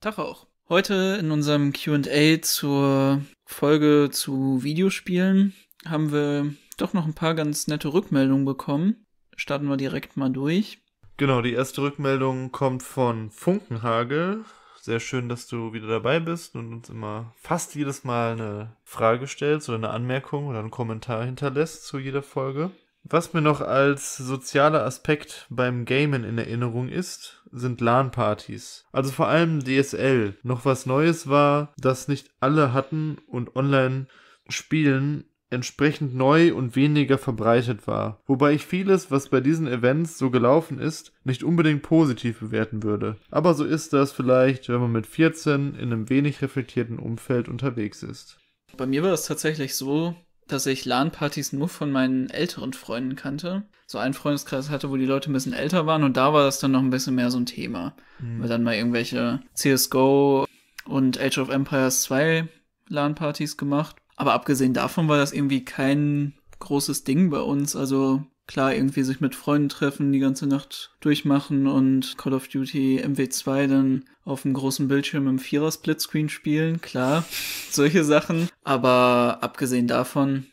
Tag auch. Heute in unserem QA zur Folge zu Videospielen haben wir doch noch ein paar ganz nette Rückmeldungen bekommen. Starten wir direkt mal durch. Genau, die erste Rückmeldung kommt von Funkenhagel. Sehr schön, dass du wieder dabei bist und uns immer fast jedes Mal eine Frage stellst oder eine Anmerkung oder einen Kommentar hinterlässt zu jeder Folge. Was mir noch als sozialer Aspekt beim Gamen in Erinnerung ist, sind LAN-Partys. Also vor allem DSL. Noch was Neues war, das nicht alle hatten und Online-Spielen entsprechend neu und weniger verbreitet war. Wobei ich vieles, was bei diesen Events so gelaufen ist, nicht unbedingt positiv bewerten würde. Aber so ist das vielleicht, wenn man mit 14 in einem wenig reflektierten Umfeld unterwegs ist. Bei mir war es tatsächlich so, dass ich LAN-Partys nur von meinen älteren Freunden kannte. So einen Freundeskreis hatte, wo die Leute ein bisschen älter waren und da war das dann noch ein bisschen mehr so ein Thema. Mhm. Weil dann mal irgendwelche CSGO und Age of Empires 2 LAN-Partys gemacht. Aber abgesehen davon war das irgendwie kein großes Ding bei uns. Also klar irgendwie sich mit Freunden treffen, die ganze Nacht durchmachen und Call of Duty MW2 dann auf dem großen Bildschirm im Vierer-Splitscreen spielen, klar, solche Sachen. Aber abgesehen davon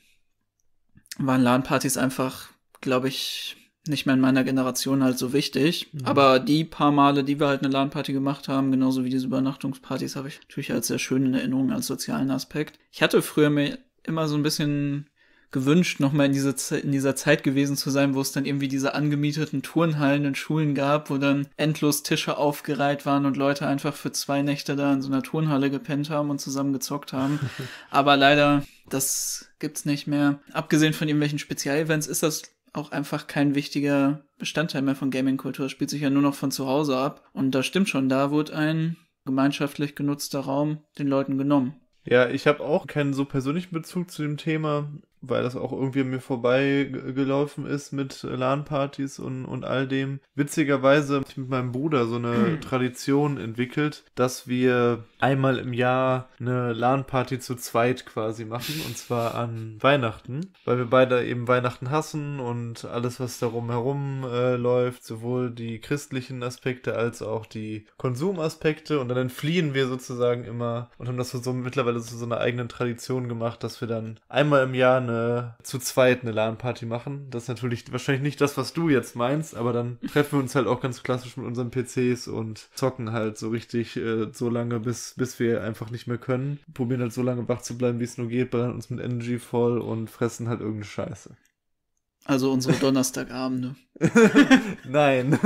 waren LAN-Partys einfach, glaube ich, nicht mehr in meiner Generation halt so wichtig. Mhm. Aber die paar Male, die wir halt eine LAN-Party gemacht haben, genauso wie diese Übernachtungspartys, habe ich natürlich als sehr schöne Erinnerung als sozialen Aspekt. Ich hatte früher mir immer so ein bisschen gewünscht, nochmal in, diese, in dieser Zeit gewesen zu sein, wo es dann irgendwie diese angemieteten Turnhallen in Schulen gab, wo dann endlos Tische aufgereiht waren und Leute einfach für zwei Nächte da in so einer Turnhalle gepennt haben und zusammen gezockt haben. Aber leider, das gibt's nicht mehr. Abgesehen von irgendwelchen Spezialevents ist das auch einfach kein wichtiger Bestandteil mehr von Gaming-Kultur. Spielt sich ja nur noch von zu Hause ab. Und das stimmt schon, da wurde ein gemeinschaftlich genutzter Raum den Leuten genommen. Ja, ich habe auch keinen so persönlichen Bezug zu dem Thema weil das auch irgendwie mir vorbei gelaufen ist mit LAN-Partys und, und all dem. Witzigerweise habe ich mit meinem Bruder so eine hm. Tradition entwickelt, dass wir einmal im Jahr eine LAN-Party zu zweit quasi machen und zwar an Weihnachten, weil wir beide eben Weihnachten hassen und alles, was darum herum äh, läuft, sowohl die christlichen Aspekte als auch die Konsumaspekte und dann entfliehen wir sozusagen immer und haben das so mittlerweile zu so einer eigenen Tradition gemacht, dass wir dann einmal im Jahr eine äh, zu zweit eine LAN-Party machen. Das ist natürlich wahrscheinlich nicht das, was du jetzt meinst, aber dann treffen wir uns halt auch ganz klassisch mit unseren PCs und zocken halt so richtig äh, so lange, bis, bis wir einfach nicht mehr können. Probieren halt so lange wach zu bleiben, wie es nur geht, ballern uns mit Energy voll und fressen halt irgendeine Scheiße. Also unsere Donnerstagabende. Nein,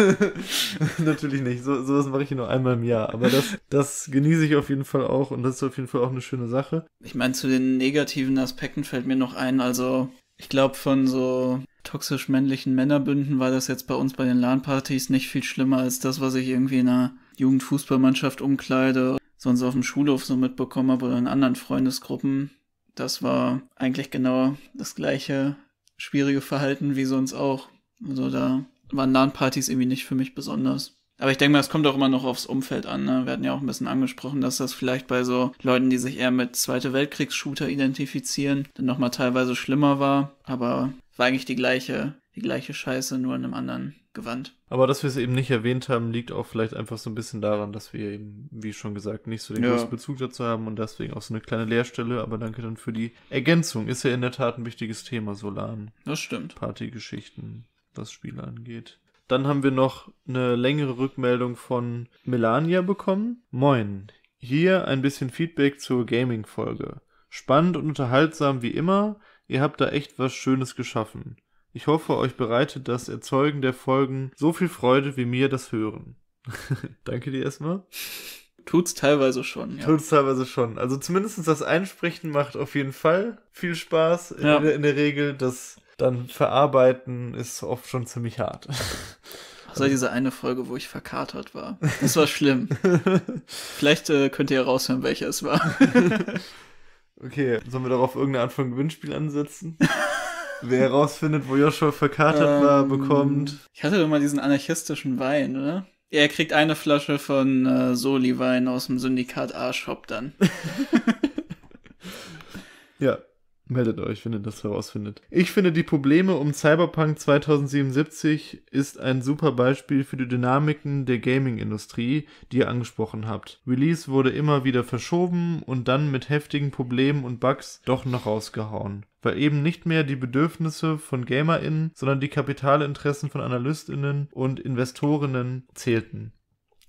natürlich nicht. So, sowas mache ich nur einmal im Jahr. Aber das, das genieße ich auf jeden Fall auch und das ist auf jeden Fall auch eine schöne Sache. Ich meine, zu den negativen Aspekten fällt mir noch ein. Also ich glaube, von so toxisch männlichen Männerbünden war das jetzt bei uns bei den LAN-Partys nicht viel schlimmer als das, was ich irgendwie in einer Jugendfußballmannschaft umkleide, sonst auf dem Schulhof so mitbekommen habe oder in anderen Freundesgruppen. Das war eigentlich genau das gleiche schwierige Verhalten wie sonst auch. Also da waren LAN-Partys irgendwie nicht für mich besonders. Aber ich denke mal, es kommt auch immer noch aufs Umfeld an. Ne? Wir hatten ja auch ein bisschen angesprochen, dass das vielleicht bei so Leuten, die sich eher mit Zweite Weltkriegs-Shooter identifizieren, dann nochmal teilweise schlimmer war. Aber war eigentlich die gleiche die gleiche Scheiße, nur in einem anderen Gewand. Aber dass wir es eben nicht erwähnt haben, liegt auch vielleicht einfach so ein bisschen daran, dass wir eben, wie schon gesagt, nicht so den ja. großen Bezug dazu haben und deswegen auch so eine kleine Leerstelle. Aber danke dann für die Ergänzung. Ist ja in der Tat ein wichtiges Thema, Solan. Das stimmt. Partygeschichten, was Spiele angeht. Dann haben wir noch eine längere Rückmeldung von Melania bekommen. Moin, hier ein bisschen Feedback zur Gaming-Folge. Spannend und unterhaltsam wie immer. Ihr habt da echt was Schönes geschaffen. Ich hoffe, euch bereitet das Erzeugen der Folgen so viel Freude wie mir das Hören. Danke dir erstmal. Tut's teilweise schon, ja. Tut's teilweise schon. Also zumindest das Einsprechen macht auf jeden Fall viel Spaß in, ja. in der Regel. Das dann Verarbeiten ist oft schon ziemlich hart. Also diese eine Folge, wo ich verkatert war. Das war schlimm. Vielleicht äh, könnt ihr raushören, welcher es war. okay, sollen wir darauf irgendeine Art von Gewinnspiel ansetzen? Wer herausfindet, wo Joshua verkatert ähm, war, bekommt. Ich hatte doch mal diesen anarchistischen Wein, oder? Er kriegt eine Flasche von äh, Soli-Wein aus dem Syndikat A-Shop dann. ja, Meldet euch, wenn ihr das herausfindet. Ich finde, die Probleme um Cyberpunk 2077 ist ein super Beispiel für die Dynamiken der Gaming-Industrie, die ihr angesprochen habt. Release wurde immer wieder verschoben und dann mit heftigen Problemen und Bugs doch noch rausgehauen weil eben nicht mehr die Bedürfnisse von GamerInnen, sondern die Kapitalinteressen von AnalystInnen und InvestorInnen zählten.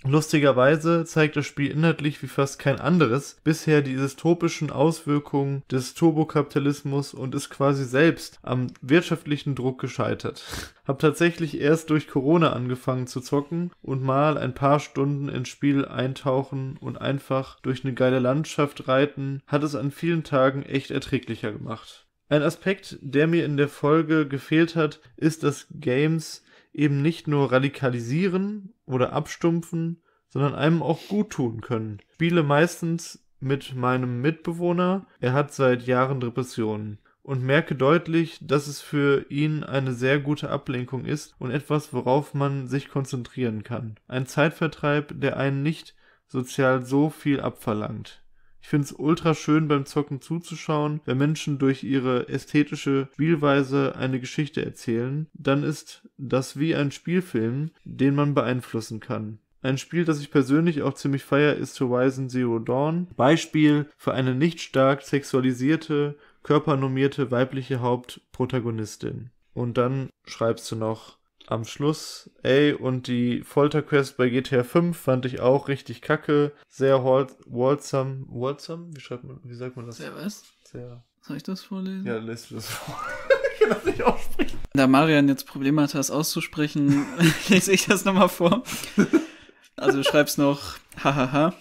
Lustigerweise zeigt das Spiel inhaltlich wie fast kein anderes bisher die dystopischen Auswirkungen des Turbokapitalismus und ist quasi selbst am wirtschaftlichen Druck gescheitert. Hab tatsächlich erst durch Corona angefangen zu zocken und mal ein paar Stunden ins Spiel eintauchen und einfach durch eine geile Landschaft reiten, hat es an vielen Tagen echt erträglicher gemacht. Ein Aspekt, der mir in der Folge gefehlt hat, ist, dass Games eben nicht nur radikalisieren oder abstumpfen, sondern einem auch gut tun können. Spiele meistens mit meinem Mitbewohner, er hat seit Jahren Depressionen und merke deutlich, dass es für ihn eine sehr gute Ablenkung ist und etwas, worauf man sich konzentrieren kann. Ein Zeitvertreib, der einen nicht sozial so viel abverlangt. Ich finde es ultra schön beim Zocken zuzuschauen, wenn Menschen durch ihre ästhetische Spielweise eine Geschichte erzählen, dann ist das wie ein Spielfilm, den man beeinflussen kann. Ein Spiel, das ich persönlich auch ziemlich feier, ist Horizon Zero Dawn. Beispiel für eine nicht stark sexualisierte, körpernormierte weibliche Hauptprotagonistin. Und dann schreibst du noch am Schluss, ey, und die Folterquest bei GTA 5 fand ich auch richtig kacke. Sehr wholesome. Wholesome? Wie schreibt man, wie sagt man das? Sehr was? Sehr. Soll ich das vorlesen? Ja, lässt du das vor. ich kann das nicht aussprechen. Da Marian jetzt Probleme hatte, das auszusprechen, lese ich das nochmal vor. Also du schreibst noch, hahaha.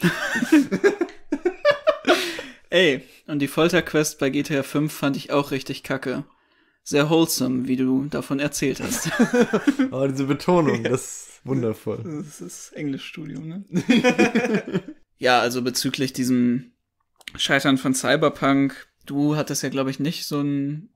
ey, und die Folterquest bei GTA 5 fand ich auch richtig kacke sehr wholesome, wie du davon erzählt hast. Aber oh, diese Betonung, ja. das ist wundervoll. Das ist Englischstudium, ne? ja, also bezüglich diesem Scheitern von Cyberpunk, du hattest ja, glaube ich, nicht so, ein,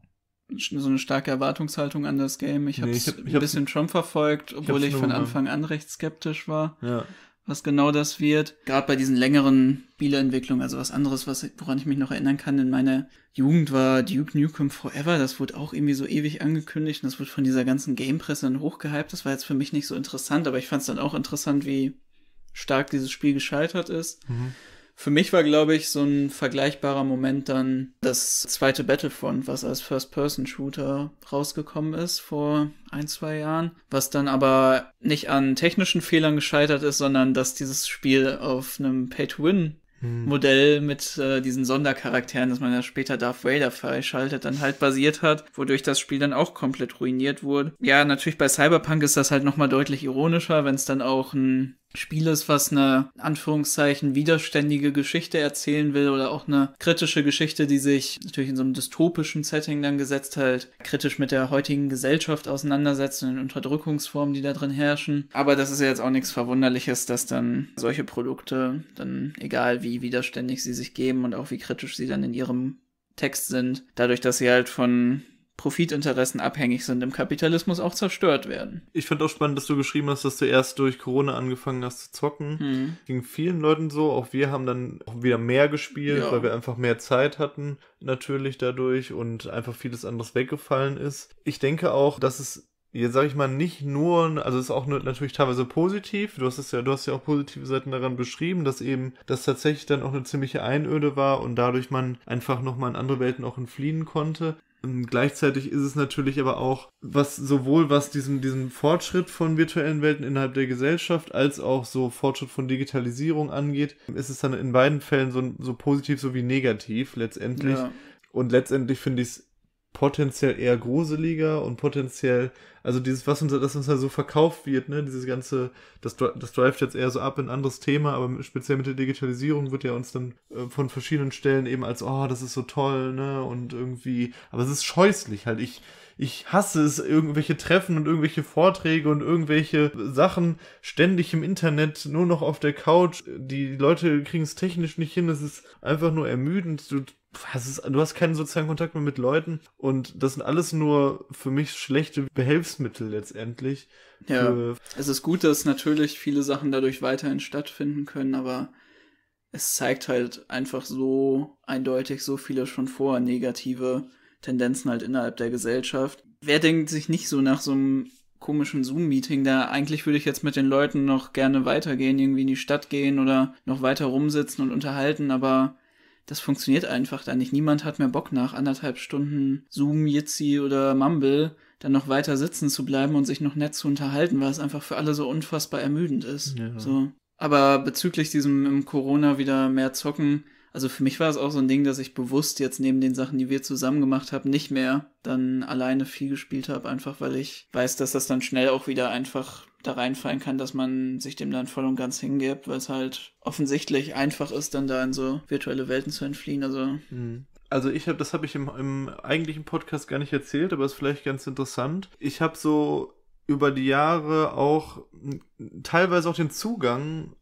so eine starke Erwartungshaltung an das Game. Ich habe nee, hab, ein bisschen Trump verfolgt, obwohl ich von Anfang an recht skeptisch war. Ja was genau das wird. Gerade bei diesen längeren Spieleentwicklungen, also was anderes, was, woran ich mich noch erinnern kann in meiner Jugend war Duke Nukem Forever. Das wurde auch irgendwie so ewig angekündigt und das wurde von dieser ganzen Gamepresse dann hochgehypt. Das war jetzt für mich nicht so interessant, aber ich fand es dann auch interessant, wie stark dieses Spiel gescheitert ist. Mhm. Für mich war, glaube ich, so ein vergleichbarer Moment dann das zweite Battlefront, was als First-Person-Shooter rausgekommen ist vor ein, zwei Jahren, was dann aber nicht an technischen Fehlern gescheitert ist, sondern dass dieses Spiel auf einem Pay-to-Win Modell mit äh, diesen Sondercharakteren, dass man ja später Darth Vader freischaltet, dann halt basiert hat, wodurch das Spiel dann auch komplett ruiniert wurde. Ja, natürlich bei Cyberpunk ist das halt nochmal deutlich ironischer, wenn es dann auch ein Spieles, was eine Anführungszeichen widerständige Geschichte erzählen will oder auch eine kritische Geschichte, die sich natürlich in so einem dystopischen Setting dann gesetzt halt, kritisch mit der heutigen Gesellschaft auseinandersetzt und den Unterdrückungsformen, die da drin herrschen. Aber das ist ja jetzt auch nichts Verwunderliches, dass dann solche Produkte dann, egal wie widerständig sie sich geben und auch wie kritisch sie dann in ihrem Text sind, dadurch, dass sie halt von Profitinteressen abhängig sind, im Kapitalismus auch zerstört werden. Ich fand auch spannend, dass du geschrieben hast, dass du erst durch Corona angefangen hast zu zocken. Hm. Ging vielen Leuten so. Auch wir haben dann auch wieder mehr gespielt, ja. weil wir einfach mehr Zeit hatten, natürlich dadurch und einfach vieles anderes weggefallen ist. Ich denke auch, dass es jetzt sage ich mal nicht nur, also es ist auch natürlich teilweise positiv. Du hast es ja, du hast ja auch positive Seiten daran beschrieben, dass eben das tatsächlich dann auch eine ziemliche Einöde war und dadurch man einfach nochmal in andere Welten auch entfliehen konnte. Und ähm, gleichzeitig ist es natürlich aber auch, was sowohl was diesen, diesen Fortschritt von virtuellen Welten innerhalb der Gesellschaft als auch so Fortschritt von Digitalisierung angeht, ist es dann in beiden Fällen so, so positiv sowie negativ letztendlich. Ja. Und letztendlich finde ich es potenziell eher gruseliger und potenziell, also dieses, was uns, das uns ja halt so verkauft wird, ne, dieses ganze, das, das drift jetzt eher so ab in ein anderes Thema, aber speziell mit der Digitalisierung wird ja uns dann äh, von verschiedenen Stellen eben als, oh, das ist so toll, ne, und irgendwie, aber es ist scheußlich halt, ich, ich hasse es, irgendwelche Treffen und irgendwelche Vorträge und irgendwelche Sachen ständig im Internet, nur noch auf der Couch. Die Leute kriegen es technisch nicht hin, es ist einfach nur ermüdend. Du, ist, du hast keinen sozialen Kontakt mehr mit Leuten und das sind alles nur für mich schlechte Behelfsmittel letztendlich. Ja. Es ist gut, dass natürlich viele Sachen dadurch weiterhin stattfinden können, aber es zeigt halt einfach so eindeutig so viele schon vor negative Tendenzen halt innerhalb der Gesellschaft. Wer denkt sich nicht so nach so einem komischen Zoom-Meeting da, eigentlich würde ich jetzt mit den Leuten noch gerne weitergehen, irgendwie in die Stadt gehen oder noch weiter rumsitzen und unterhalten, aber das funktioniert einfach da nicht. Niemand hat mehr Bock nach anderthalb Stunden Zoom, Jitsi oder Mumble dann noch weiter sitzen zu bleiben und sich noch nett zu unterhalten, weil es einfach für alle so unfassbar ermüdend ist. Ja. So. Aber bezüglich diesem im Corona wieder mehr zocken, also für mich war es auch so ein Ding, dass ich bewusst jetzt neben den Sachen, die wir zusammen gemacht haben, nicht mehr dann alleine viel gespielt habe, einfach weil ich weiß, dass das dann schnell auch wieder einfach da reinfallen kann, dass man sich dem dann voll und ganz hingibt, weil es halt offensichtlich einfach ist, dann da in so virtuelle Welten zu entfliehen. Also hm. Also ich habe, das habe ich im, im eigentlichen Podcast gar nicht erzählt, aber ist vielleicht ganz interessant. Ich habe so über die Jahre auch teilweise auch den Zugang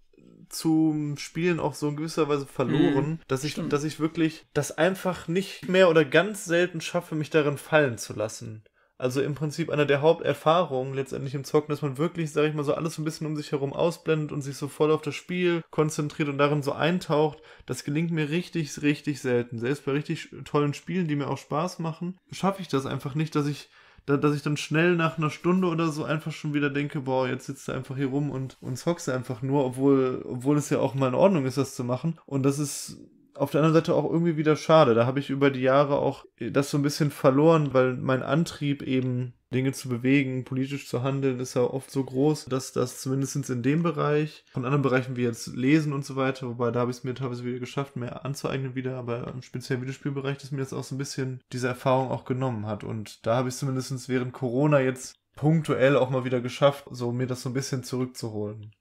zum Spielen auch so in gewisser Weise verloren, mhm, dass ich, dass ich wirklich das einfach nicht mehr oder ganz selten schaffe, mich darin fallen zu lassen. Also im Prinzip einer der Haupterfahrungen letztendlich im Zocken, dass man wirklich, sage ich mal, so alles so ein bisschen um sich herum ausblendet und sich so voll auf das Spiel konzentriert und darin so eintaucht. Das gelingt mir richtig, richtig selten. Selbst bei richtig tollen Spielen, die mir auch Spaß machen, schaffe ich das einfach nicht, dass ich da, dass ich dann schnell nach einer Stunde oder so einfach schon wieder denke, boah, jetzt sitzt du einfach hier rum und, und zockst einfach nur, obwohl, obwohl es ja auch mal in Ordnung ist, das zu machen. Und das ist auf der anderen Seite auch irgendwie wieder schade. Da habe ich über die Jahre auch äh, das so ein bisschen verloren, weil mein Antrieb eben Dinge zu bewegen, politisch zu handeln, ist ja oft so groß, dass das zumindest in dem Bereich, von anderen Bereichen wie jetzt Lesen und so weiter, wobei da habe ich es mir teilweise wieder geschafft, mehr anzueignen wieder, aber im speziellen Videospielbereich, dass mir das auch so ein bisschen diese Erfahrung auch genommen hat. Und da habe ich zumindest während Corona jetzt punktuell auch mal wieder geschafft, so mir das so ein bisschen zurückzuholen.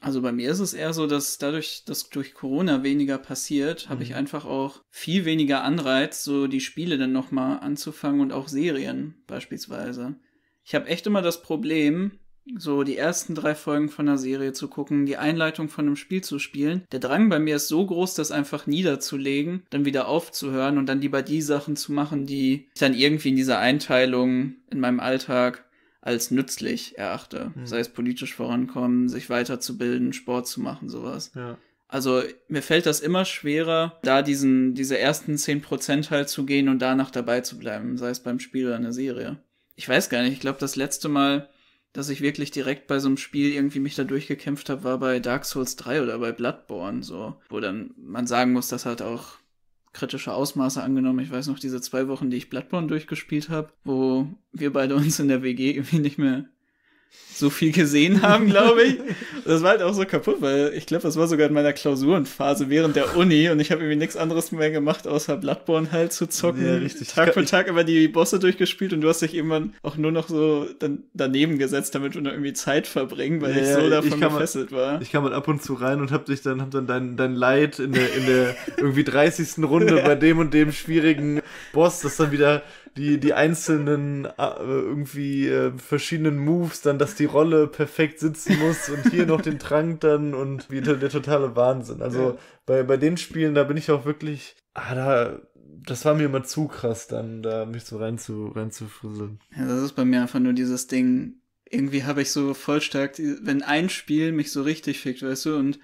Also bei mir ist es eher so, dass dadurch, dass durch Corona weniger passiert, mhm. habe ich mhm. einfach auch viel weniger Anreiz, so die Spiele dann nochmal anzufangen und auch Serien beispielsweise. Ich habe echt immer das Problem, so die ersten drei Folgen von einer Serie zu gucken, die Einleitung von einem Spiel zu spielen. Der Drang bei mir ist so groß, das einfach niederzulegen, dann wieder aufzuhören und dann lieber die Sachen zu machen, die ich dann irgendwie in dieser Einteilung in meinem Alltag als nützlich erachte. Mhm. Sei es politisch vorankommen, sich weiterzubilden, Sport zu machen, sowas. Ja. Also mir fällt das immer schwerer, da diesen, diese ersten 10% halt zu gehen und danach dabei zu bleiben, sei es beim Spiel oder in der Serie. Ich weiß gar nicht, ich glaube, das letzte Mal, dass ich wirklich direkt bei so einem Spiel irgendwie mich da durchgekämpft habe, war bei Dark Souls 3 oder bei Bloodborne, so. Wo dann man sagen muss, dass halt auch kritische Ausmaße angenommen. Ich weiß noch, diese zwei Wochen, die ich Bloodborne durchgespielt habe, wo wir beide uns in der WG irgendwie nicht mehr so viel gesehen haben, glaube ich. das war halt auch so kaputt, weil ich glaube, das war sogar in meiner Klausurenphase während der Uni und ich habe irgendwie nichts anderes mehr gemacht, außer Bloodborne halt zu zocken. Ja, richtig. Tag für Tag immer die Bosse durchgespielt und du hast dich irgendwann auch nur noch so dann daneben gesetzt, damit wir noch irgendwie Zeit verbringen, weil ja, ich so davon ich gefesselt mal, war. Ich kam halt ab und zu rein und habe dich dann, hab dann dein, dein Leid in der, in der irgendwie 30. Runde bei dem und dem schwierigen Boss, das dann wieder die, die einzelnen äh, irgendwie äh, verschiedenen Moves dann dass die Rolle perfekt sitzen muss und hier noch den Trank dann und wieder der totale Wahnsinn. Also ja. bei, bei den Spielen, da bin ich auch wirklich, ah, da, das war mir immer zu krass, dann da mich so rein zu, rein zu frisseln. Ja, das ist bei mir einfach nur dieses Ding, irgendwie habe ich so voll stark, wenn ein Spiel mich so richtig fickt, weißt du, und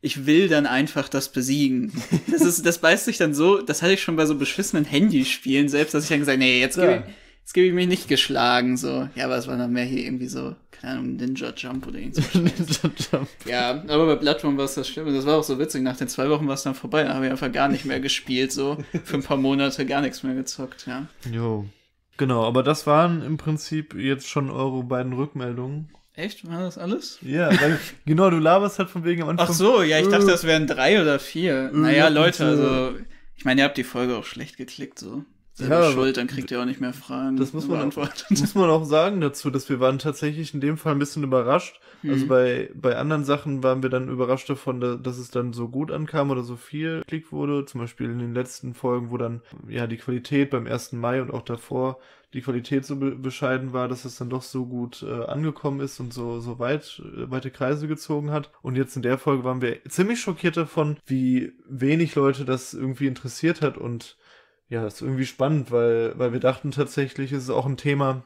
ich will dann einfach das besiegen. Das ist, das beißt sich dann so, das hatte ich schon bei so beschissenen Handyspielen selbst, dass ich dann gesagt, nee, jetzt ja. ich, jetzt gebe ich mich nicht geschlagen, so. Ja, aber es war noch mehr hier irgendwie so, keine Ahnung, Ninja Jump oder irgendwas. Ninja Jump. Ja, aber bei Bloodborne war es das Schlimme. Das war auch so witzig. Nach den zwei Wochen war es dann vorbei. Dann habe ich einfach gar nicht mehr gespielt, so. Für ein paar Monate gar nichts mehr gezockt, ja. Jo. Genau, aber das waren im Prinzip jetzt schon eure beiden Rückmeldungen. Echt? War das alles? Ja, weil, genau, du laberst halt von wegen am Anfang. Ach so, ja, ich dachte, das wären drei oder vier. Naja, Leute, also, ich meine, ihr habt die Folge auch schlecht geklickt, so selber ja, schuld, dann kriegt ihr auch nicht mehr Fragen. Das muss man, muss man auch sagen dazu, dass wir waren tatsächlich in dem Fall ein bisschen überrascht. Hm. Also mhm. bei, bei anderen Sachen waren wir dann überrascht davon, dass es dann so gut ankam oder so viel geklickt wurde. Zum Beispiel in den letzten Folgen, wo dann ja die Qualität beim 1. Mai und auch davor die Qualität so bescheiden war, dass es dann doch so gut äh, angekommen ist und so, so weit, äh, weite Kreise gezogen hat. Und jetzt in der Folge waren wir ziemlich schockiert davon, wie wenig Leute das irgendwie interessiert hat und ja, ist irgendwie spannend, weil, weil wir dachten tatsächlich, ist es auch ein Thema,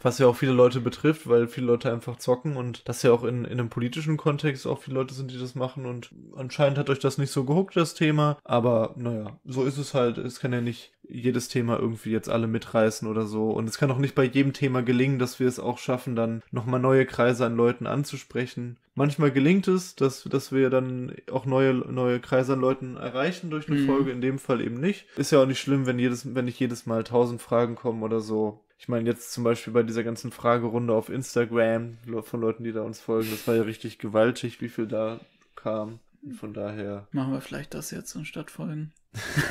was ja auch viele Leute betrifft, weil viele Leute einfach zocken und das ja auch in, in einem politischen Kontext auch viele Leute sind, die das machen und anscheinend hat euch das nicht so gehuckt, das Thema, aber naja, so ist es halt, es kann ja nicht jedes Thema irgendwie jetzt alle mitreißen oder so. Und es kann auch nicht bei jedem Thema gelingen, dass wir es auch schaffen, dann nochmal neue Kreise an Leuten anzusprechen. Manchmal gelingt es, dass, dass wir dann auch neue, neue Kreise an Leuten erreichen durch eine mhm. Folge, in dem Fall eben nicht. Ist ja auch nicht schlimm, wenn jedes, wenn nicht jedes Mal tausend Fragen kommen oder so. Ich meine, jetzt zum Beispiel bei dieser ganzen Fragerunde auf Instagram von Leuten, die da uns folgen, das war ja richtig gewaltig, wie viel da kam. Von daher. Machen wir vielleicht das jetzt anstatt Folgen.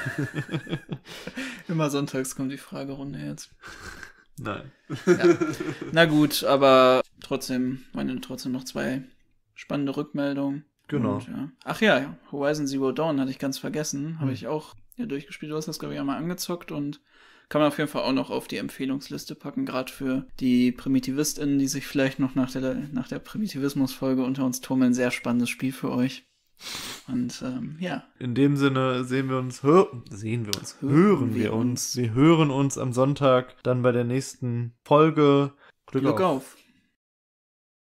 Immer sonntags kommt die Fragerunde jetzt. Nein. Ja. Na gut, aber trotzdem, meine trotzdem noch zwei spannende Rückmeldungen. Genau. Und, ja. Ach ja, Horizon Zero Dawn hatte ich ganz vergessen. Habe hm. ich auch ja, durchgespielt. Du hast das, glaube ich, einmal angezockt und kann man auf jeden Fall auch noch auf die Empfehlungsliste packen, gerade für die PrimitivistInnen, die sich vielleicht noch nach der, nach der Primitivismus-Folge unter uns tummeln. Sehr spannendes Spiel für euch. Und ähm, ja. In dem Sinne sehen wir uns, sehen wir uns, hören, hören wir, wir uns. uns. Sie hören uns am Sonntag dann bei der nächsten Folge. Glück, Glück auf. auf.